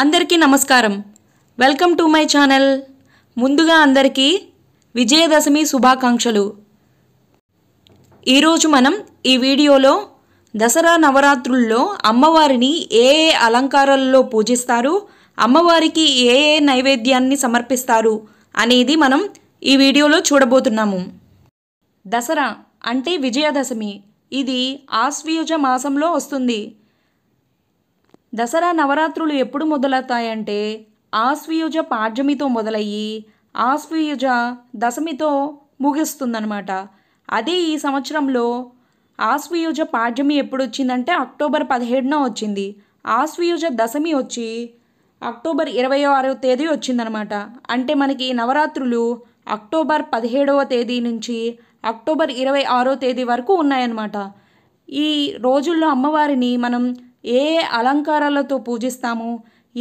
అందరికీ నమస్కారం welcome to my channel ముందుగా అందరికీ విజయదశమి శుభాకాంక్షలు ఈరోజు మనం ఈ వీడియోలో దసరా నవరాత్రుల్లో అమ్మవారిని ఏ ఏ అలంకారాలలో పూజిస్తారు అమ్మవారికి ఏ ఏ నైవేద్యాన్ని సమర్పిస్తారు అనేది మనం ఈ వీడియోలో చూడబోతున్నాము దసరా అంటే విజయదశమి ఇది ఆశ్వయుజ మాసంలో వస్తుంది దసరా నవరాత్రులు ఎప్పుడు మొదలవుతాయంటే ఆశ్వయుజ పాడ్యమితో మొదలయ్యి ఆశ్వయుజ దశమితో ముగిస్తుందన్నమాట అదే ఈ సంవత్సరంలో ఆశ్వయుజ పాడ్యమి ఎప్పుడు వచ్చిందంటే అక్టోబర్ పదిహేడున వచ్చింది ఆశ్వయుజ దశమి వచ్చి అక్టోబర్ ఇరవై ఆరవ తేదీ వచ్చిందనమాట అంటే మనకి ఈ నవరాత్రులు అక్టోబర్ పదిహేడవ తేదీ నుంచి అక్టోబర్ ఇరవై ఆరో తేదీ వరకు ఉన్నాయన్నమాట ఈ రోజుల్లో అమ్మవారిని మనం ఏ ఏ అలంకారాలతో పూజిస్తాము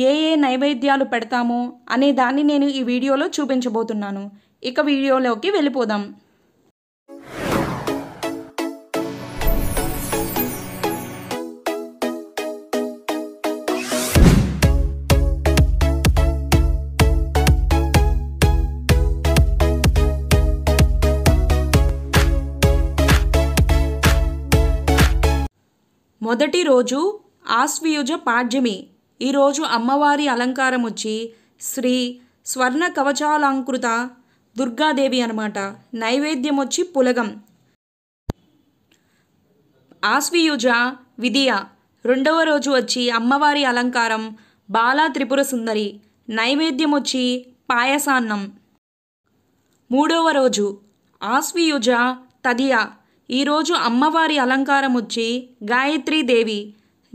ఏ ఏ నైవేద్యాలు పెడతాము అనే దాన్ని నేను ఈ వీడియోలో చూపించబోతున్నాను ఇక వీడియోలోకి వెళ్ళిపోదాం మొదటి రోజు ఆశ్వయుజ పాడ్యమి ఈరోజు అమ్మవారి అలంకారం వచ్చి శ్రీ స్వర్ణ కవచాలంకృత దుర్గాదేవి అనమాట నైవేద్యం వచ్చి పులగం ఆశ్వయుజ విధియ రెండవ రోజు వచ్చి అమ్మవారి అలంకారం బాలా త్రిపుర సుందరి నైవేద్యం వచ్చి పాయసాన్నం మూడవ రోజు ఆశ్వయుజ తదియ ఈరోజు అమ్మవారి అలంకారం వచ్చి గాయత్రీదేవి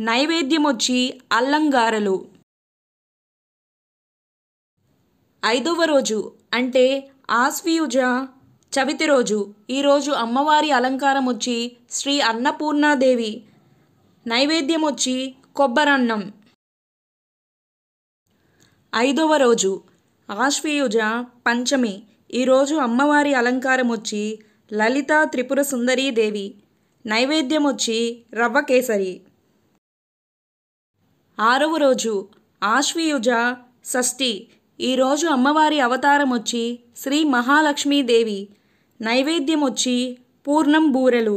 నైవేద్యం వచ్చి అల్లంగారలు ఐదవ రోజు అంటే ఆస్వియుజ చవితి రోజు ఈరోజు అమ్మవారి అలంకారం వచ్చి శ్రీ అన్నపూర్ణాదేవి నైవేద్యం వచ్చి కొబ్బరన్నం ఐదవ రోజు ఆశ్వియుజ పంచమి ఈరోజు అమ్మవారి అలంకారం వచ్చి లలిత త్రిపుర సుందరీదేవి నైవేద్యం వచ్చి రవ్వ కేసరి ఆరవ రోజు ఆశ్వయుజ షష్ఠి ఈరోజు అమ్మవారి అవతారం వచ్చి శ్రీ మహాలక్ష్మీదేవి నైవేద్యం వచ్చి పూర్ణం బూరెలు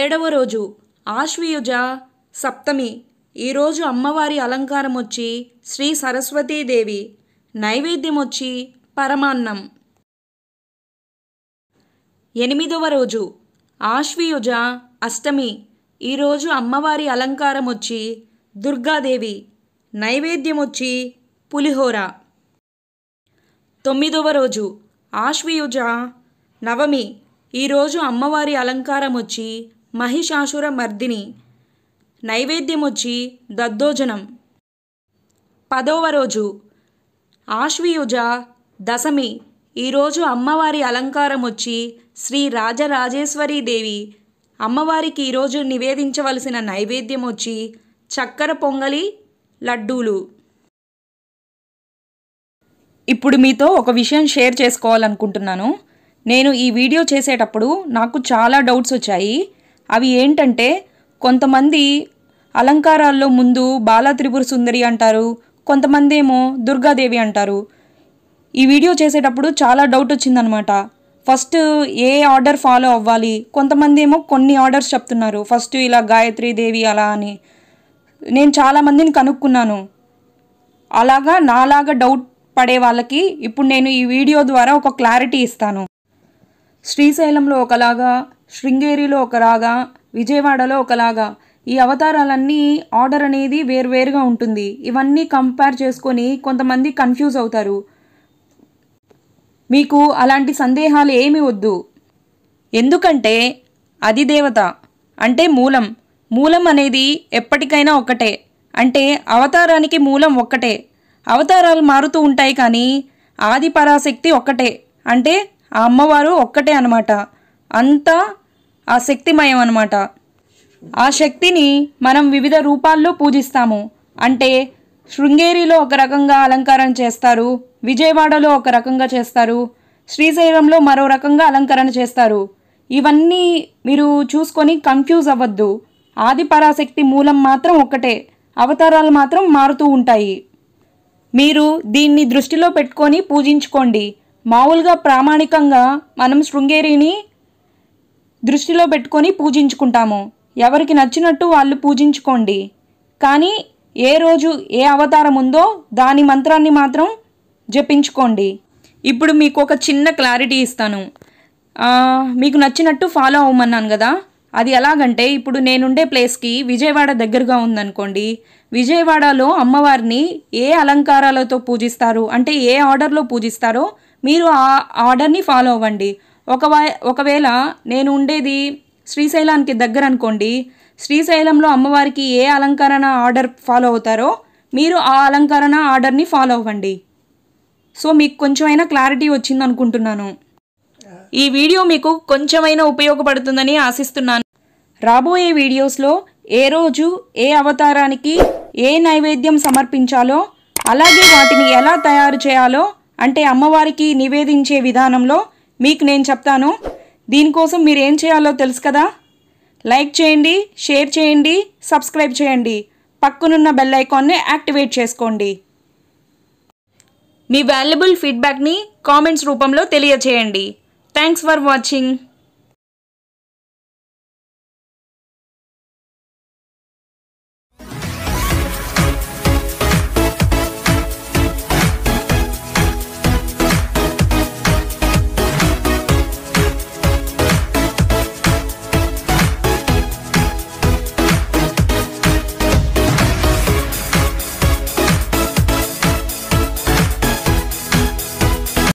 ఏడవ రోజు ఆశ్వయుజ సప్తమి ఈరోజు అమ్మవారి అలంకారం వచ్చి శ్రీ సరస్వతీదేవి నైవేద్యం వచ్చి పరమాన్నం ఎనిమిదవ రోజు ఆశ్వయుజ అష్టమి ఈరోజు అమ్మవారి అలంకారం వచ్చి దుర్గాదేవి నైవేద్యం వచ్చి పులిహోర తొమ్మిదవ రోజు ఆశ్వయుజ నవమి ఈరోజు అమ్మవారి అలంకారం వచ్చి మహిషాసుర మర్దిని నైవేద్యం వచ్చి దద్దోజనం పదవ రోజు ఆశ్వయుజ దశమి ఈరోజు అమ్మవారి అలంకారం వచ్చి శ్రీ రాజరాజేశ్వరీదేవి అమ్మవారికి ఈరోజు నివేదించవలసిన నైవేద్యం వచ్చి చక్కెర పొంగలి లడ్డూలు ఇప్పుడు మీతో ఒక విషయం షేర్ చేసుకోవాలనుకుంటున్నాను నేను ఈ వీడియో చేసేటప్పుడు నాకు చాలా డౌట్స్ వచ్చాయి అవి ఏంటంటే కొంతమంది అలంకారాల్లో ముందు బాలా త్రిపుర సుందరి అంటారు కొంతమంది ఏమో దుర్గాదేవి అంటారు ఈ వీడియో చేసేటప్పుడు చాలా డౌట్ వచ్చిందనమాట ఫస్ట్ ఏ ఆర్డర్ ఫాలో అవ్వాలి కొంతమంది ఏమో కొన్ని ఆర్డర్స్ చెప్తున్నారు ఫస్ట్ ఇలా గాయత్రి దేవి అలా అని నేను చాలామందిని కనుక్కున్నాను అలాగా నాలాగా డౌట్ పడే వాళ్ళకి ఇప్పుడు నేను ఈ వీడియో ద్వారా ఒక క్లారిటీ ఇస్తాను శ్రీశైలంలో ఒకలాగా శృంగేరిలో ఒకలాగా విజయవాడలో ఒకలాగా ఈ అవతారాలన్నీ ఆర్డర్ అనేది వేర్వేరుగా ఉంటుంది ఇవన్నీ కంపేర్ చేసుకొని కొంతమంది కన్ఫ్యూజ్ అవుతారు మీకు అలాంటి సందేహాలు ఏమి వద్దు ఎందుకంటే అది దేవత అంటే మూలం మూలం అనేది ఎప్పటికైనా ఒక్కటే అంటే అవతారానికి మూలం ఒక్కటే అవతారాలు మారుతూ ఉంటాయి కానీ ఆది పరాశక్తి ఒక్కటే అంటే ఆ అమ్మవారు ఒక్కటే అనమాట అంతా ఆ శక్తిమయం అనమాట ఆ శక్తిని మనం వివిధ రూపాల్లో పూజిస్తాము అంటే శృంగేరిలో ఒక రకంగా అలంకారం చేస్తారు విజయవాడలో ఒక రకంగా చేస్తారు శ్రీశైలంలో మరో రకంగా అలంకరణ చేస్తారు ఇవన్నీ మీరు చూసుకొని కన్ఫ్యూజ్ అవ్వద్దు ఆది పరాశక్తి మూలం మాత్రం ఒక్కటే అవతారాలు మాత్రం మారుతూ ఉంటాయి మీరు దీన్ని దృష్టిలో పెట్టుకొని పూజించుకోండి మామూలుగా ప్రామాణికంగా మనం శృంగేరిని దృష్టిలో పెట్టుకొని పూజించుకుంటాము ఎవరికి నచ్చినట్టు వాళ్ళు పూజించుకోండి కానీ ఏ రోజు ఏ అవతారం ఉందో దాని మంత్రాన్ని మాత్రం జపించుకోండి ఇప్పుడు మీకు ఒక చిన్న క్లారిటీ ఇస్తాను మీకు నచ్చినట్టు ఫాలో అవ్వమన్నాను కదా అది ఎలాగంటే ఇప్పుడు నేనుండే ప్లేస్కి విజయవాడ దగ్గరగా ఉందనుకోండి విజయవాడలో అమ్మవారిని ఏ అలంకారాలతో పూజిస్తారు అంటే ఏ ఆర్డర్లో పూజిస్తారో మీరు ఆ ఆర్డర్ని ఫాలో అవ్వండి ఒకవే ఒకవేళ నేను ఉండేది శ్రీశైలానికి దగ్గర అనుకోండి శ్రీశైలంలో అమ్మవారికి ఏ అలంకరణ ఆర్డర్ ఫాలో అవుతారో మీరు ఆ అలంకరణ ఆర్డర్ని ఫాలో అవ్వండి సో మీకు కొంచెమైనా క్లారిటీ వచ్చింది అనుకుంటున్నాను ఈ వీడియో మీకు కొంచెమైనా ఉపయోగపడుతుందని ఆశిస్తున్నాను రాబోయే వీడియోస్లో ఏ రోజు ఏ అవతారానికి ఏ నైవేద్యం సమర్పించాలో అలాగే వాటిని ఎలా తయారు చేయాలో అంటే అమ్మవారికి నివేదించే విధానంలో మీకు నేను చెప్తాను దీనికోసం మీరు ఏం చేయాలో తెలుసు కదా లైక్ చేయండి షేర్ చేయండి సబ్స్క్రైబ్ చేయండి పక్కనున్న బెల్ ఐకాన్ని యాక్టివేట్ చేసుకోండి మీ వాల్యుబుల్ ఫీడ్బ్యాక్ని కామెంట్స్ రూపంలో తెలియచేయండి థ్యాంక్స్ ఫర్ వాచింగ్